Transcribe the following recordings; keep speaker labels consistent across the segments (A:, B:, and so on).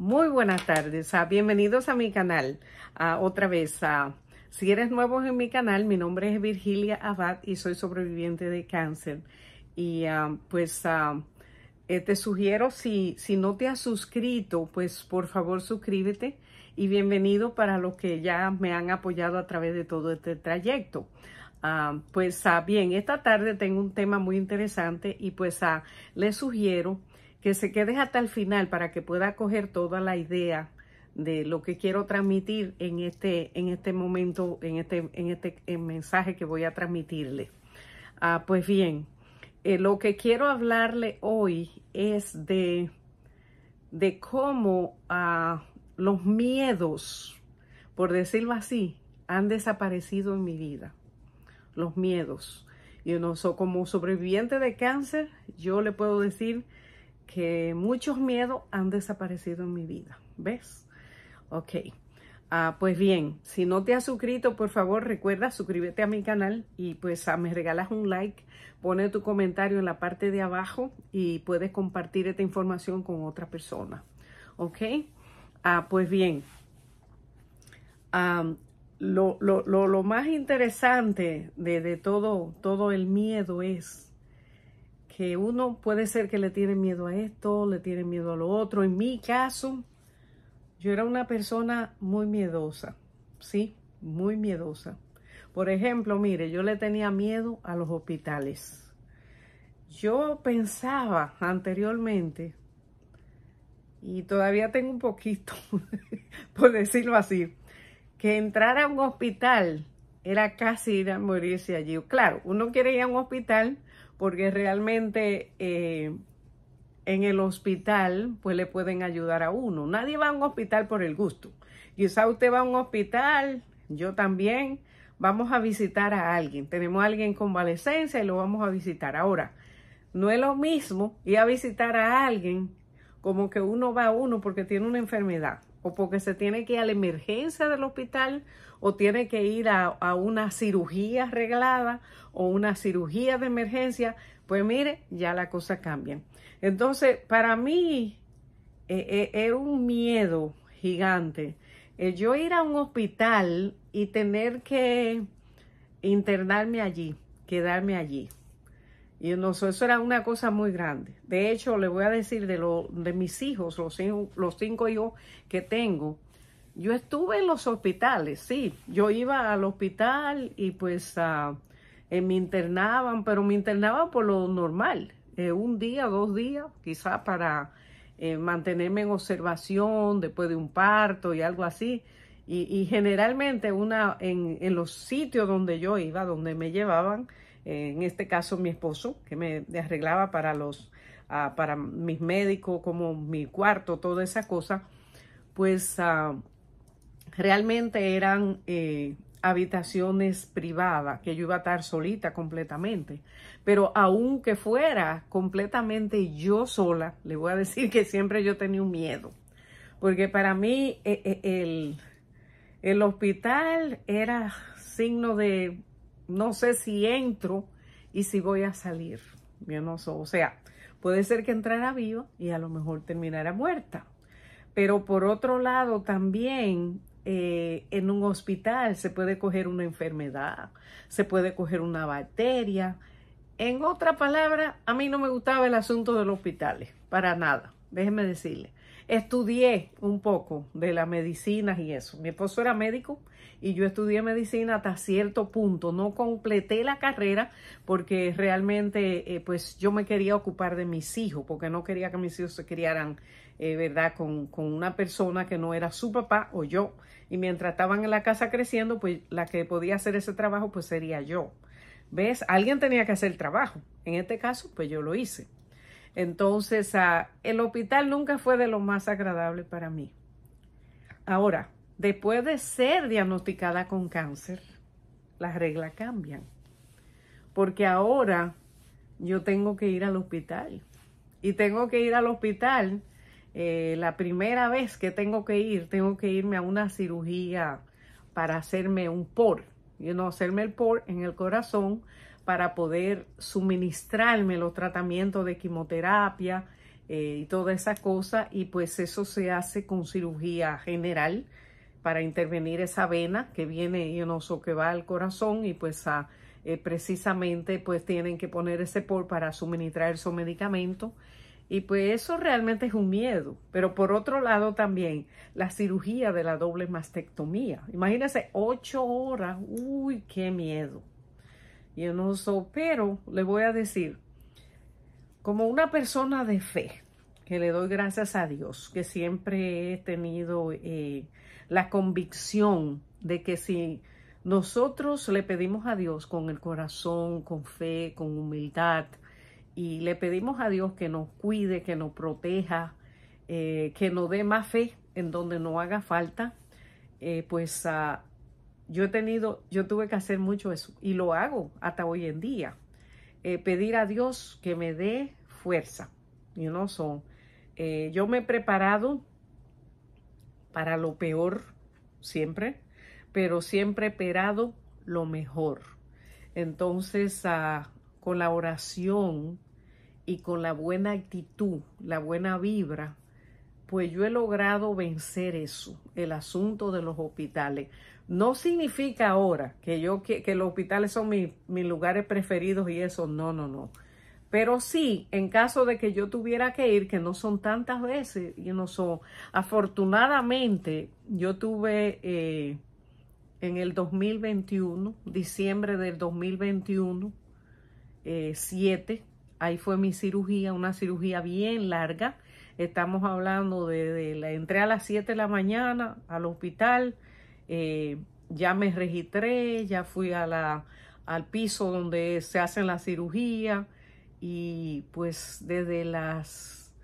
A: Muy buenas tardes, ah, bienvenidos a mi canal ah, otra vez. Ah, si eres nuevo en mi canal, mi nombre es Virgilia Abad y soy sobreviviente de cáncer. Y pues eh, te sugiero, si, si no te has suscrito, pues por favor suscríbete y bienvenido para los que ya me han apoyado a través de todo este trayecto. pues bien, esta tarde tengo un tema muy interesante y pues les sugiero que se quede hasta el final para que pueda coger toda la idea de lo que quiero transmitir en este, en este momento, en este, en este mensaje que voy a transmitirle. Ah, pues bien, eh, lo que quiero hablarle hoy es de, de cómo ah, los miedos, por decirlo así, han desaparecido en mi vida. Los miedos. Y no soy como sobreviviente de cáncer, yo le puedo decir que muchos miedos han desaparecido en mi vida. ¿Ves? Ok. Ah, pues bien, si no te has suscrito, por favor recuerda suscríbete a mi canal y pues ah, me regalas un like, pone tu comentario en la parte de abajo y puedes compartir esta información con otra persona. ¿Ok? Ah, pues bien, lo, más interesante de, de, todo, todo el miedo es que uno puede ser que le tiene miedo a esto, le tiene miedo a lo otro. En mi caso, yo era una persona muy miedosa, ¿sí? Muy miedosa. Por ejemplo, mire, yo le tenía miedo a los hospitales. Yo pensaba anteriormente, y todavía tengo un poquito, por decirlo así, que entrar a un hospital era casi ir a morirse allí. Claro, uno quiere ir a un hospital porque realmente eh, en el hospital pues le pueden ayudar a uno. Nadie va a un hospital por el gusto. Quizá usted va a un hospital, yo también, vamos a visitar a alguien. Tenemos a alguien en convalecencia y lo vamos a visitar. Ahora, no es lo mismo ir a visitar a alguien como que uno va a uno porque tiene una enfermedad porque se tiene que ir a la emergencia del hospital o tiene que ir a, una cirugía arreglada o una cirugía de emergencia, pues mire, ya la cosa cambia. Entonces, para mí eh, eh, era un miedo gigante. Eh, yo ir a un hospital y tener que internarme allí, quedarme allí. Y eso, eso era una cosa muy grande. De hecho, le voy a decir de, lo, de mis hijos, los, los cinco hijos que tengo, yo estuve en los hospitales, sí. Yo iba al hospital y pues ah, eh, me internaban, pero me internaban por lo normal. Eh, un día, dos días, quizás para eh, mantenerme en observación después de un parto y algo así. Y, generalmente una en, en los sitios donde yo iba, donde me llevaban, en este caso mi esposo, que me arreglaba para los, ah, para mis médicos, como mi cuarto, toda esa cosa, pues ah, realmente eran eh, habitaciones privadas, que yo iba a estar solita completamente. Pero aunque fuera completamente yo sola, le voy a decir que siempre yo tenía un miedo, porque para mí eh, eh, el, el hospital era signo de no sé si entro y si voy a salir. Yo o sea, puede ser que entrara viva y a lo mejor terminara muerta. Pero por otro lado, también eh, en un hospital se puede coger una enfermedad, se puede coger una bacteria. En otra palabra, a mí no me gustaba el asunto de los hospitales, para nada, déjeme decirle estudié un poco de las medicinas y eso. Mi esposo era médico y yo estudié medicina hasta cierto punto. No completé la carrera porque realmente eh, pues yo me quería ocupar de mis hijos porque no quería que mis hijos se criaran, eh, ¿verdad? Con, con una persona que no era su papá o yo. Y mientras estaban en la casa creciendo, pues la que podía hacer ese trabajo pues sería yo. ¿Ves? Alguien tenía que hacer el trabajo. En este caso, pues yo lo hice. Entonces, el hospital nunca fue de lo más agradable para mí. Ahora, después de ser diagnosticada con cáncer, las reglas cambian. Porque ahora yo tengo que ir al hospital. Y tengo que ir al hospital. Eh, la primera vez que tengo que ir, tengo que irme a una cirugía para hacerme un POR. Y no hacerme el POR en el corazón para poder suministrarme los tratamientos de quimioterapia eh, y toda esa cosa y pues eso se hace con cirugía general para intervenir esa vena que viene y no sé que va al corazón y pues eh, precisamente pues tienen que poner ese por para suministrar esos medicamentos y pues eso realmente es un miedo. Pero por otro lado también la cirugía de la doble mastectomía. Imagínense ocho horas. Uy, qué miedo yo no so, pero le voy a decir, como una persona de fe, que le doy gracias a Dios, que siempre he tenido eh, la convicción de que si nosotros le pedimos a Dios con el corazón, con fe, con humildad, y le pedimos a Dios que nos cuide, que nos proteja, eh, que nos dé más fe en donde no haga falta, eh, pues a ah, yo he tenido, yo tuve que hacer mucho eso y lo hago hasta hoy en día. Eh, pedir a Dios que me dé fuerza. no eh, yo me he preparado para lo peor siempre, pero siempre he esperado lo mejor. Entonces, ah, con la oración y con la buena actitud, la buena vibra, pues yo he logrado vencer eso, el asunto de los hospitales. No significa ahora que yo que, que los hospitales son mis lugares preferidos y eso, no, no, no. Pero sí, en caso de que yo tuviera que ir, que no son tantas veces, y no son. Afortunadamente, yo tuve eh, en el 2021, diciembre del 2021, 7, eh, ahí fue mi cirugía, una cirugía bien larga. Estamos hablando de, la entré a las 7 de la mañana al hospital, eh, ya me registré, ya fui a al piso donde se hacen la cirugía y pues desde las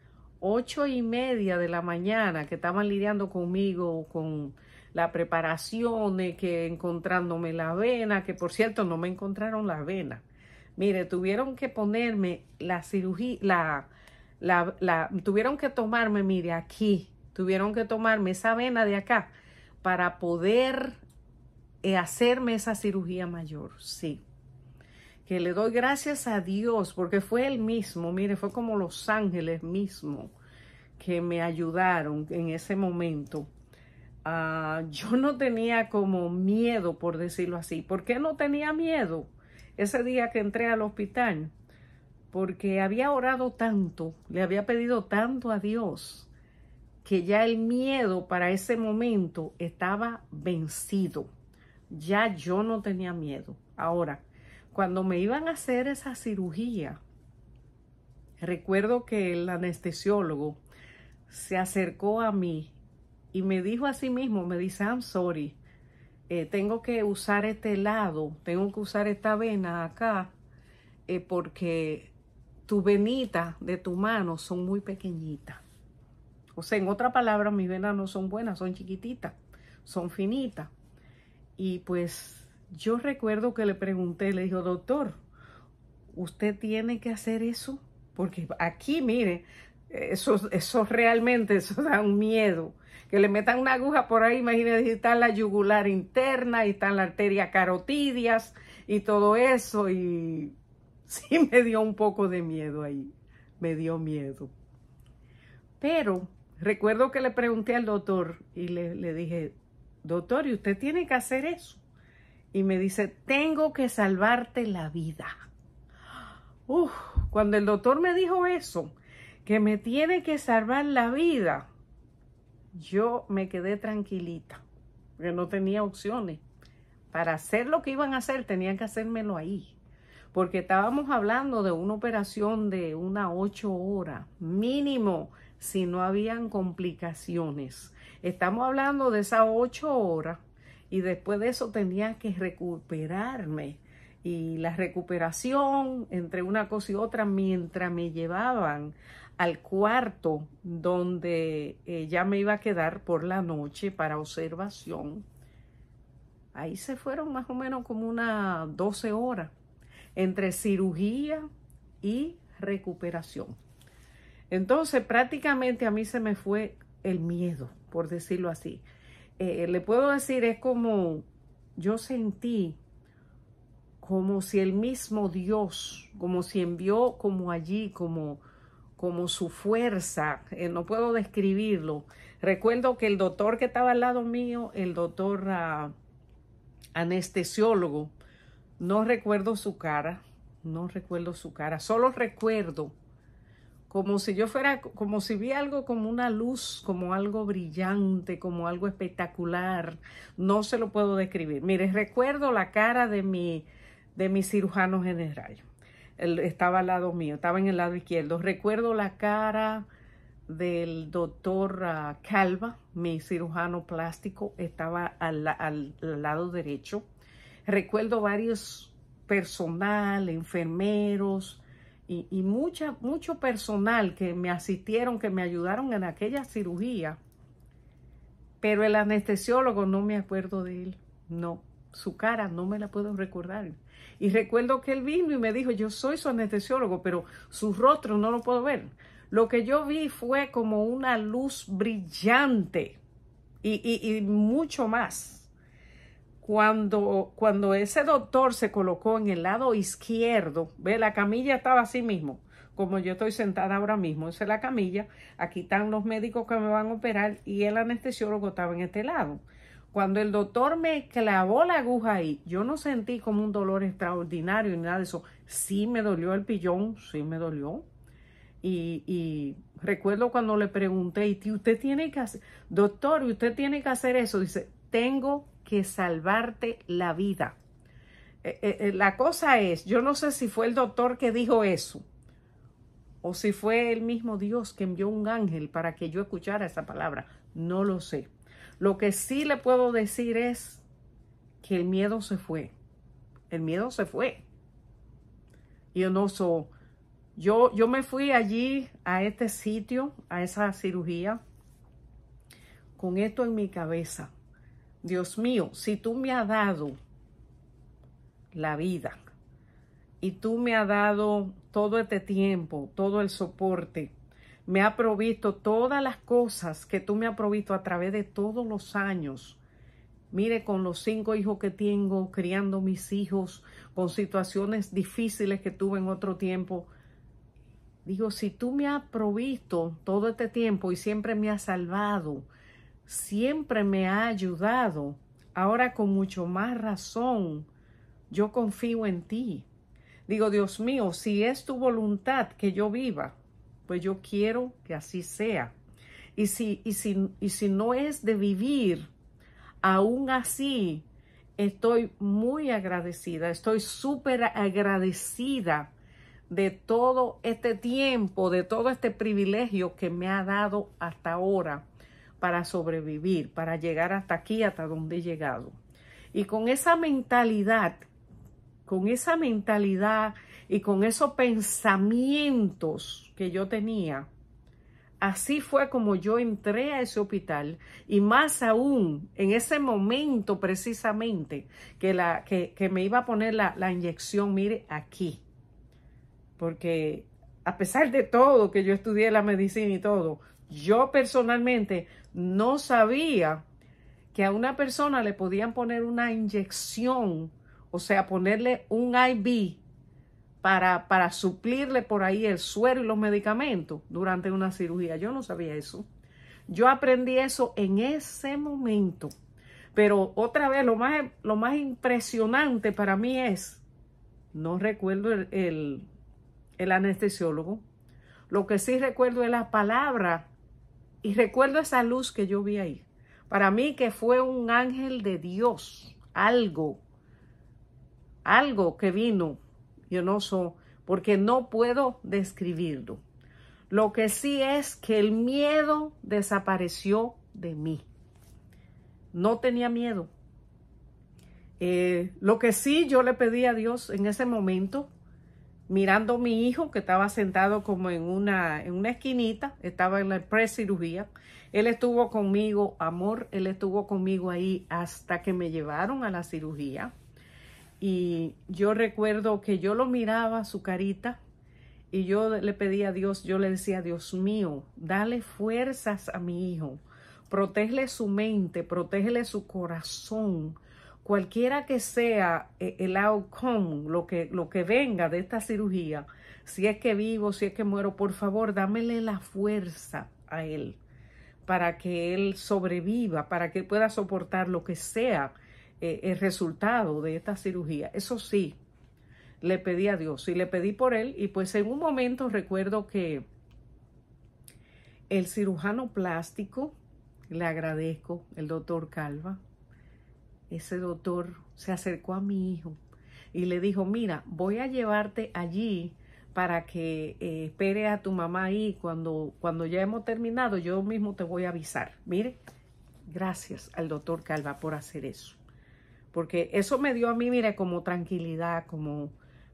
A: ocho y media de la mañana que estaban lidiando conmigo con la preparación, que encontrándome la vena, que por cierto no me encontraron la vena. Mire, tuvieron que ponerme la cirugía, la, la, la, tuvieron que tomarme, mire, aquí, tuvieron que tomarme esa vena de acá para poder eh, hacerme esa cirugía mayor, sí. Que le doy gracias a Dios porque fue él mismo, mire, fue como los ángeles mismo que me ayudaron en ese momento. Ah, yo no tenía como miedo, por decirlo así. ¿Por qué no tenía miedo ese día que entré al hospital? Porque había orado tanto, le había pedido tanto a Dios que ya el miedo para ese momento estaba vencido. Ya yo no tenía miedo. Ahora, cuando me iban a hacer esa cirugía, recuerdo que el anestesiólogo se acercó a mí y me dijo a sí mismo, me dice, I'm sorry, eh, tengo que usar este lado, tengo que usar esta vena acá, eh, porque tus venitas de tu mano son muy pequeñitas o sea, en otra palabra, mis venas no son buenas, son chiquititas, son finitas. Y pues yo recuerdo que le pregunté, le dijo, doctor, ¿usted tiene que hacer eso? Porque aquí, mire, eso, realmente, eso da un miedo. Que le metan una aguja por ahí, imagínense, está la yugular interna, y está la arteria carotidias y todo eso. Y sí me dio un poco de miedo ahí, me dio miedo. Pero Recuerdo que le pregunté al doctor y le, dije, doctor, ¿y usted tiene que hacer eso? Y me dice, tengo que salvarte la vida. cuando el doctor me dijo eso, que me tiene que salvar la vida, yo me quedé tranquilita, porque no tenía opciones. Para hacer lo que iban a hacer, tenían que hacérmelo ahí, porque estábamos hablando de una operación de una ocho horas mínimo si no habían complicaciones. Estamos hablando de esas ocho horas y después de eso tenía que recuperarme. Y la recuperación entre una cosa y otra mientras me llevaban al cuarto donde eh, ya me iba a quedar por la noche para observación. Ahí se fueron más o menos como unas 12 horas entre cirugía y recuperación. Entonces prácticamente a mí se me fue el miedo, por decirlo así. Eh, le puedo decir, es como yo sentí como si el mismo Dios, como si envió como allí, como, como su fuerza, eh, no puedo describirlo. Recuerdo que el doctor que estaba al lado mío, el doctor ah, anestesiólogo, no recuerdo su cara, no recuerdo su cara, solo recuerdo como si yo fuera, como si vi algo como una luz, como algo brillante, como algo espectacular. No se lo puedo describir. Mire, recuerdo la cara de mi, de mi cirujano general. Él estaba al lado mío, estaba en el lado izquierdo. Recuerdo la cara del doctor ah, Calva, mi cirujano plástico, estaba al, al lado derecho. Recuerdo varios personal, enfermeros, y, mucha, mucho personal que me asistieron, que me ayudaron en aquella cirugía. Pero el anestesiólogo no me acuerdo de él, no, su cara no me la puedo recordar. Y recuerdo que él vino y me dijo, yo soy su anestesiólogo, pero su rostro no lo puedo ver. Lo que yo vi fue como una luz brillante y mucho más cuando, cuando ese doctor se colocó en el lado izquierdo, ve, la camilla estaba así mismo, como yo estoy sentada ahora mismo, esa es la camilla, aquí están los médicos que me van a operar y el anestesiólogo estaba en este lado. Cuando el doctor me clavó la aguja ahí, yo no sentí como un dolor extraordinario ni nada de eso. Sí me dolió el pillón, sí me dolió. Y, recuerdo cuando le pregunté, ¿y usted tiene que hacer, doctor, usted tiene que hacer eso? Dice, tengo salvarte la vida. Eh, eh, eh, la cosa es, yo no sé si fue el doctor que dijo eso o si fue el mismo Dios que envió un ángel para que yo escuchara esa palabra. No lo sé. Lo que sí le puedo decir es que el miedo se fue. El miedo se fue. Yo no so, yo, yo me fui allí a este sitio, a esa cirugía, con esto en mi cabeza. Dios mío, si tú me has dado la vida y tú me has dado todo este tiempo, todo el soporte, me ha provisto todas las cosas que tú me has provisto a través de todos los años. Mire, con los cinco hijos que tengo, criando mis hijos, con situaciones difíciles que tuve en otro tiempo. Digo, si tú me has provisto todo este tiempo y siempre me has salvado, siempre me ha ayudado, ahora con mucho más razón, yo confío en ti. Digo, Dios mío, si es tu voluntad que yo viva, pues yo quiero que así sea. Y si, no es de vivir, aún así estoy muy agradecida, estoy súper agradecida de todo este tiempo, de todo este privilegio que me ha dado hasta ahora para sobrevivir, para llegar hasta aquí, hasta donde he llegado. Y con esa mentalidad, con esa mentalidad y con esos pensamientos que yo tenía, así fue como yo entré a ese hospital y más aún en ese momento precisamente que, la, que, me iba a poner la, la inyección, mire, aquí. Porque a pesar de todo que yo estudié la medicina y todo, yo personalmente no sabía que a una persona le podían poner una inyección, o sea, ponerle un IV para, para suplirle por ahí el suero y los medicamentos durante una cirugía. Yo no sabía eso. Yo aprendí eso en ese momento. Pero otra vez, lo más, lo más impresionante para mí es, no recuerdo el, el, el anestesiólogo, lo que sí recuerdo es la palabra y recuerdo esa luz que yo vi ahí. Para mí que fue un ángel de Dios, algo, algo que vino, yo no sé, porque no puedo describirlo. Lo que sí es que el miedo desapareció de mí. No tenía miedo. Eh, lo que sí yo le pedí a Dios en ese momento mirando a mi hijo que estaba sentado como en una, en una esquinita, estaba en la cirugía Él estuvo conmigo, amor, él estuvo conmigo ahí hasta que me llevaron a la cirugía. Y yo recuerdo que yo lo miraba, su carita, y yo le pedía a Dios, yo le decía, Dios mío, dale fuerzas a mi hijo, protégele su mente, protégele su corazón, cualquiera que sea eh, el outcome, lo que, lo que venga de esta cirugía, si es que vivo, si es que muero, por favor, dámele la fuerza a él para que él sobreviva, para que pueda soportar lo que sea eh, el resultado de esta cirugía. Eso sí, le pedí a Dios y le pedí por él y pues en un momento recuerdo que el cirujano plástico, le agradezco, el doctor Calva, ese doctor se acercó a mi hijo y le dijo, mira, voy a llevarte allí para que eh, espere a tu mamá ahí. Cuando, cuando ya hemos terminado, yo mismo te voy a avisar. Mire, gracias al doctor Calva por hacer eso. Porque eso me dio a mí, mire, como tranquilidad, como,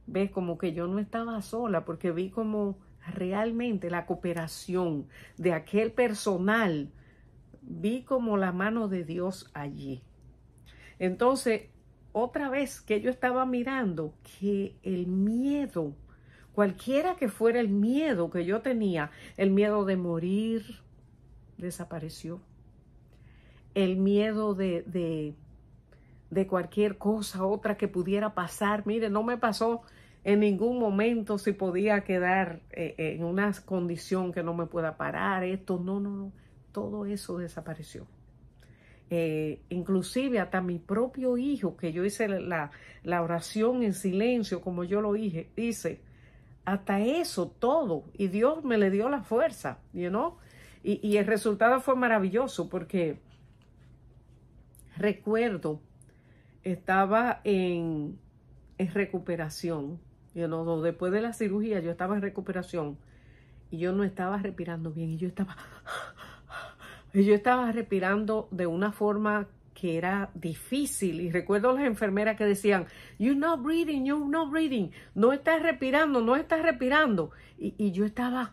A: ves, como que yo no estaba sola, porque vi como realmente la cooperación de aquel personal, vi como la mano de Dios allí. Entonces, otra vez que yo estaba mirando que el miedo, cualquiera que fuera el miedo que yo tenía, el miedo de morir, desapareció. El miedo de, de, de cualquier cosa, otra que pudiera pasar. Mire, no me pasó en ningún momento si podía quedar eh, en una condición que no me pueda parar, esto, no, no, no, todo eso desapareció. Eh, inclusive hasta mi propio hijo, que yo hice la, oración en silencio, como yo lo dije, hice, hasta eso todo, y Dios me le dio la fuerza, you know? y, y el resultado fue maravilloso porque recuerdo, estaba en, en recuperación, you know? después de la cirugía yo estaba en recuperación y yo no estaba respirando bien y yo estaba yo estaba respirando de una forma que era difícil. Y recuerdo las enfermeras que decían, you're not breathing, you're not breathing, no estás respirando, no estás respirando. Y, yo estaba,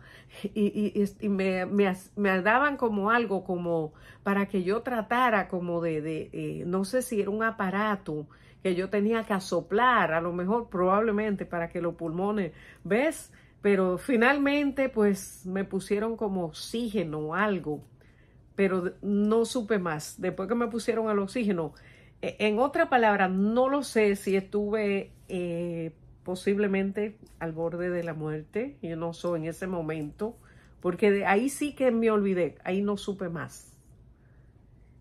A: y, me, daban como algo, como para que yo tratara como de, eh, no sé si era un aparato que yo tenía que asoplar, a lo mejor probablemente para que los pulmones, ¿ves? Pero finalmente pues me pusieron como oxígeno o algo pero no supe más. Después que me pusieron al oxígeno, e, en otra palabra, no lo sé si estuve eh, posiblemente al borde de la muerte. Yo no sé en ese momento, porque de ahí sí que me olvidé, ahí no supe más.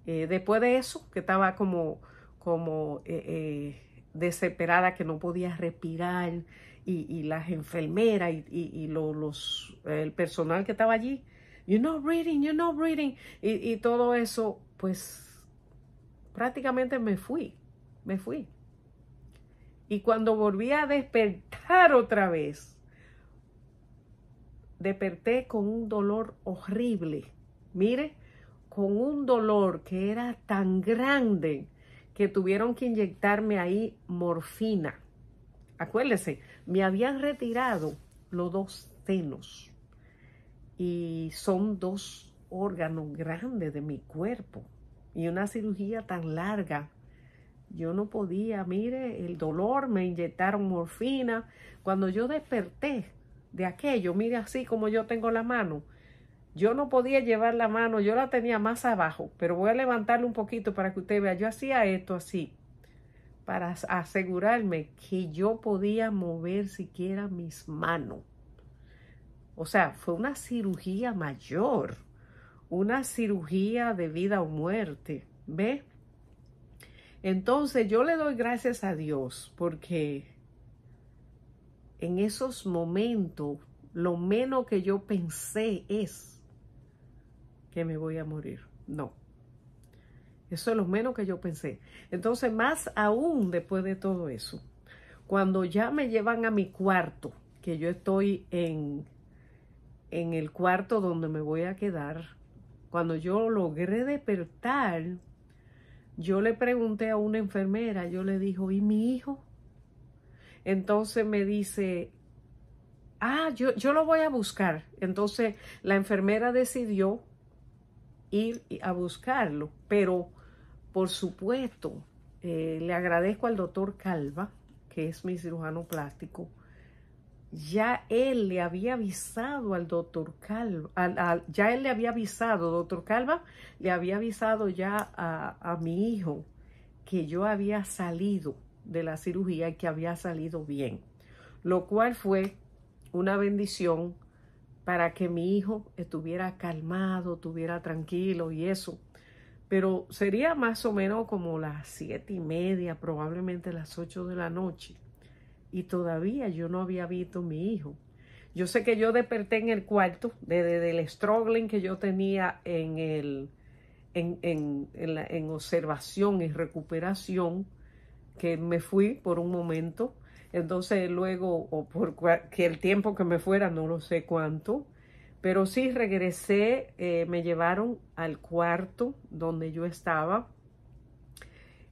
A: Eh, después de eso, que estaba como, como eh, desesperada, que no podía respirar, y, y las enfermeras y, y, los, el personal que estaba allí, You're not reading, you're not reading. Y, y todo eso, pues prácticamente me fui, me fui. Y cuando volví a despertar otra vez, desperté con un dolor horrible. Mire, con un dolor que era tan grande que tuvieron que inyectarme ahí morfina. Acuérdese, me habían retirado los dos senos y son dos órganos grandes de mi cuerpo y una cirugía tan larga. Yo no podía, mire, el dolor, me inyectaron morfina. Cuando yo desperté de aquello, mire así como yo tengo la mano, yo no podía llevar la mano, yo la tenía más abajo, pero voy a levantarla un poquito para que usted vea. Yo hacía esto así para asegurarme que yo podía mover siquiera mis manos. O sea, fue una cirugía mayor, una cirugía de vida o muerte. ¿Ve? Entonces yo le doy gracias a Dios porque en esos momentos lo menos que yo pensé es que me voy a morir. No. Eso es lo menos que yo pensé. Entonces, más aún después de todo eso, cuando ya me llevan a mi cuarto, que yo estoy en en el cuarto donde me voy a quedar, cuando yo logré despertar, yo le pregunté a una enfermera, yo le dijo, ¿y mi hijo? Entonces me dice, ah, yo, yo lo voy a buscar. Entonces la enfermera decidió ir a buscarlo, pero por supuesto, eh, le agradezco al doctor Calva, que es mi cirujano plástico, ya él le había avisado al doctor Calva, ya él le había avisado, doctor Calva, le había avisado ya a, a mi hijo que yo había salido de la cirugía y que había salido bien, lo cual fue una bendición para que mi hijo estuviera calmado, estuviera tranquilo y eso. Pero sería más o menos como las siete y media, probablemente las ocho de la noche y todavía yo no había visto a mi hijo. Yo sé que yo desperté en el cuarto, desde el struggling que yo tenía en, el, en, en, en, observación y recuperación, que me fui por un momento. Entonces luego, o por que el tiempo que me fuera, no lo sé cuánto, pero sí regresé, eh, me llevaron al cuarto donde yo estaba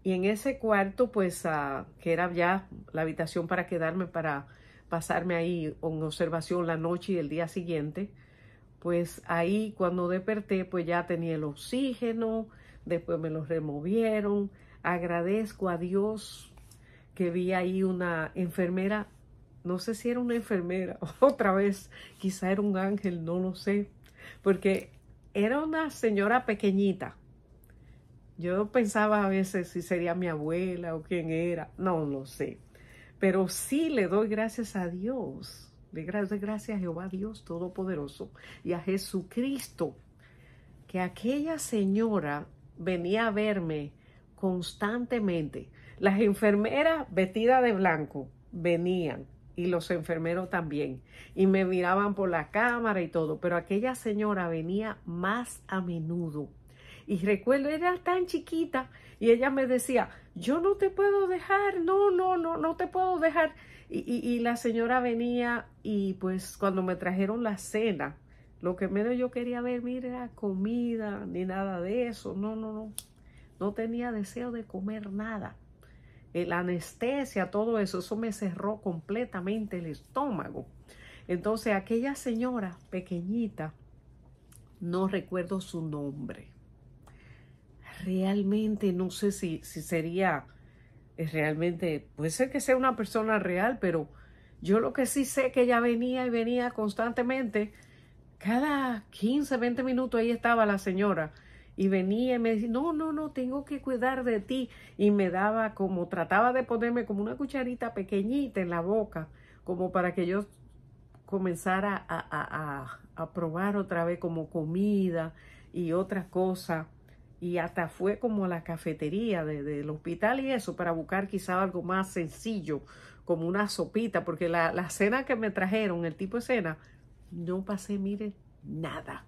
A: y en ese cuarto, pues, ah, que era ya la habitación para quedarme, para pasarme ahí en observación la noche y el día siguiente, pues ahí cuando desperté, pues ya tenía el oxígeno, después me lo removieron. Agradezco a Dios que vi ahí una enfermera, no sé si era una enfermera, otra vez, quizá era un ángel, no lo sé, porque era una señora pequeñita, yo pensaba a veces si sería mi abuela o quién era, no lo sé. Pero sí le doy gracias a Dios, le doy gracias a Jehová Dios Todopoderoso y a Jesucristo, que aquella señora venía a verme constantemente. Las enfermeras vestidas de blanco venían y los enfermeros también y me miraban por la cámara y todo, pero aquella señora venía más a menudo y recuerdo, era tan chiquita y ella me decía, yo no te puedo dejar, no, no, no, no te puedo dejar. Y, la señora venía y pues cuando me trajeron la cena, lo que menos yo quería ver, mira, comida ni nada de eso, no, no, no, no tenía deseo de comer nada. Eh, la anestesia, todo eso, eso me cerró completamente el estómago. Entonces aquella señora pequeñita, no recuerdo su nombre, realmente no sé si, si sería eh, realmente, puede ser que sea una persona real, pero yo lo que sí sé que ella venía y venía constantemente, cada 15, 20 minutos ahí estaba la señora y venía y me decía, no, no, no, tengo que cuidar de ti. Y me daba como, trataba de ponerme como una cucharita pequeñita en la boca, como para que yo comenzara a, a probar otra vez como comida y otras cosas y hasta fue como a la cafetería del hospital y eso para buscar quizá algo más sencillo, como una sopita, porque la, cena que me trajeron, el tipo de cena, no pasé, mire, nada.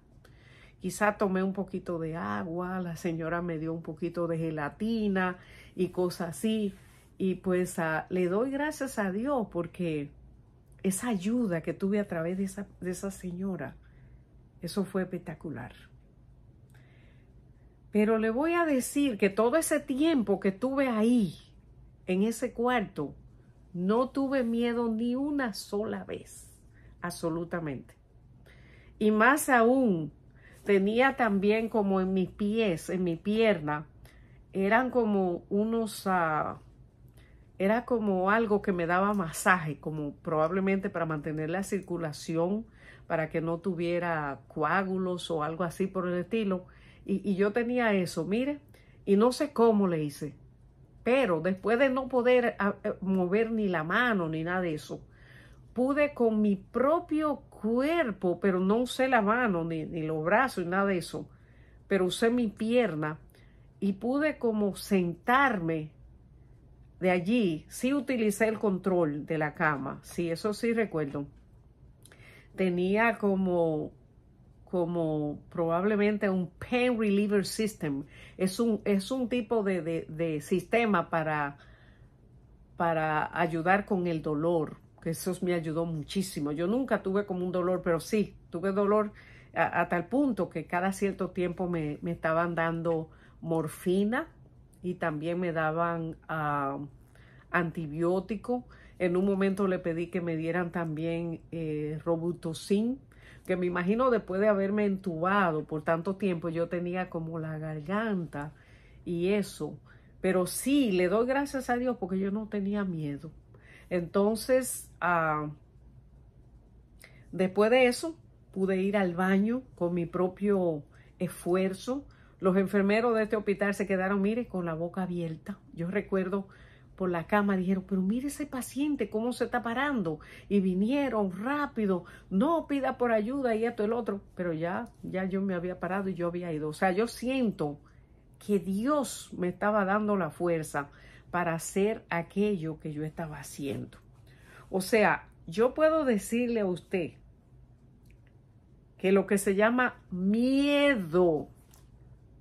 A: Quizá tomé un poquito de agua, la señora me dio un poquito de gelatina y cosas así. Y pues ah, le doy gracias a Dios porque esa ayuda que tuve a través de esa, de esa señora, eso fue espectacular. Pero le voy a decir que todo ese tiempo que tuve ahí, en ese cuarto, no tuve miedo ni una sola vez, absolutamente. Y más aún, tenía también como en mis pies, en mi pierna, eran como unos, ah, era como algo que me daba masaje, como probablemente para mantener la circulación, para que no tuviera coágulos o algo así por el estilo y, yo tenía eso, mire, y no sé cómo le hice. Pero después de no poder eh, mover ni la mano ni nada de eso, pude con mi propio cuerpo, pero no usé la mano ni, ni los brazos ni nada de eso, pero usé mi pierna y pude como sentarme de allí. Sí utilicé el control de la cama, sí, eso sí recuerdo. Tenía como como probablemente un pain reliever system. Es un, es un tipo de, sistema para, para ayudar con el dolor, que eso me ayudó muchísimo. Yo nunca tuve como un dolor, pero sí, tuve dolor a, tal punto que cada cierto tiempo me, estaban dando morfina y también me daban ah, antibiótico. En un momento le pedí que me dieran también eh, robutocin que me imagino después de haberme entubado por tanto tiempo, yo tenía como la garganta y eso. Pero sí, le doy gracias a Dios porque yo no tenía miedo. Entonces, ah, después de eso, pude ir al baño con mi propio esfuerzo. Los enfermeros de este hospital se quedaron, mire, con la boca abierta. Yo recuerdo por la cama, dijeron, pero mire ese paciente, cómo se está parando. Y vinieron rápido, no pida por ayuda y esto, el otro. Pero ya, ya yo me había parado y yo había ido. O sea, yo siento que Dios me estaba dando la fuerza para hacer aquello que yo estaba haciendo. O sea, yo puedo decirle a usted que lo que se llama miedo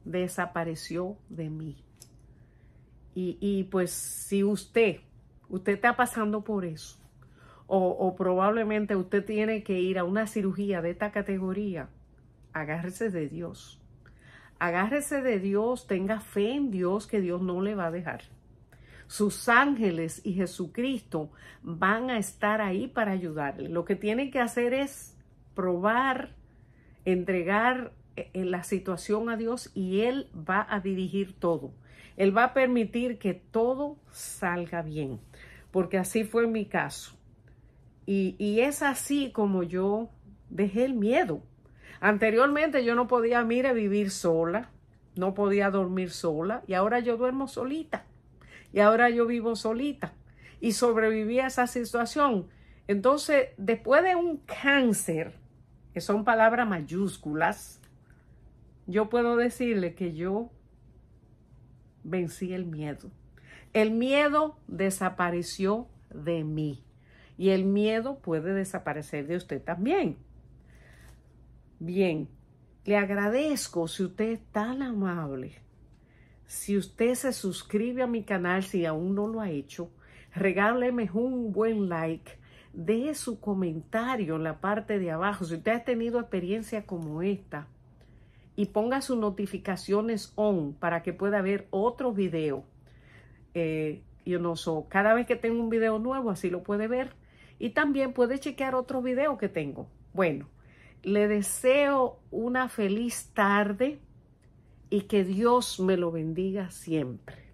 A: desapareció de mí. Y, pues si usted, usted está pasando por eso, o, o probablemente usted tiene que ir a una cirugía de esta categoría, agárrese de Dios. Agárrese de Dios, tenga fe en Dios que Dios no le va a dejar. Sus ángeles y Jesucristo van a estar ahí para ayudarle. Lo que tiene que hacer es probar, entregar eh, eh, la situación a Dios y Él va a dirigir todo. Él va a permitir que todo salga bien, porque así fue mi caso. Y, es así como yo dejé el miedo. Anteriormente yo no podía, mire, vivir sola, no podía dormir sola y ahora yo duermo solita y ahora yo vivo solita y sobreviví a esa situación. Entonces, después de un cáncer, que son palabras mayúsculas, yo puedo decirle que yo vencí el miedo. El miedo desapareció de mí y el miedo puede desaparecer de usted también. Bien, le agradezco si usted es tan amable. Si usted se suscribe a mi canal, si aún no lo ha hecho, regáleme un buen like, deje su comentario en la parte de abajo. Si usted ha tenido experiencia como esta, y ponga sus notificaciones on para que pueda ver otro video. Eh, yo no cada vez que tengo un video nuevo, así lo puede ver. Y también puede chequear otro video que tengo. Bueno, le deseo una feliz tarde y que Dios me lo bendiga siempre.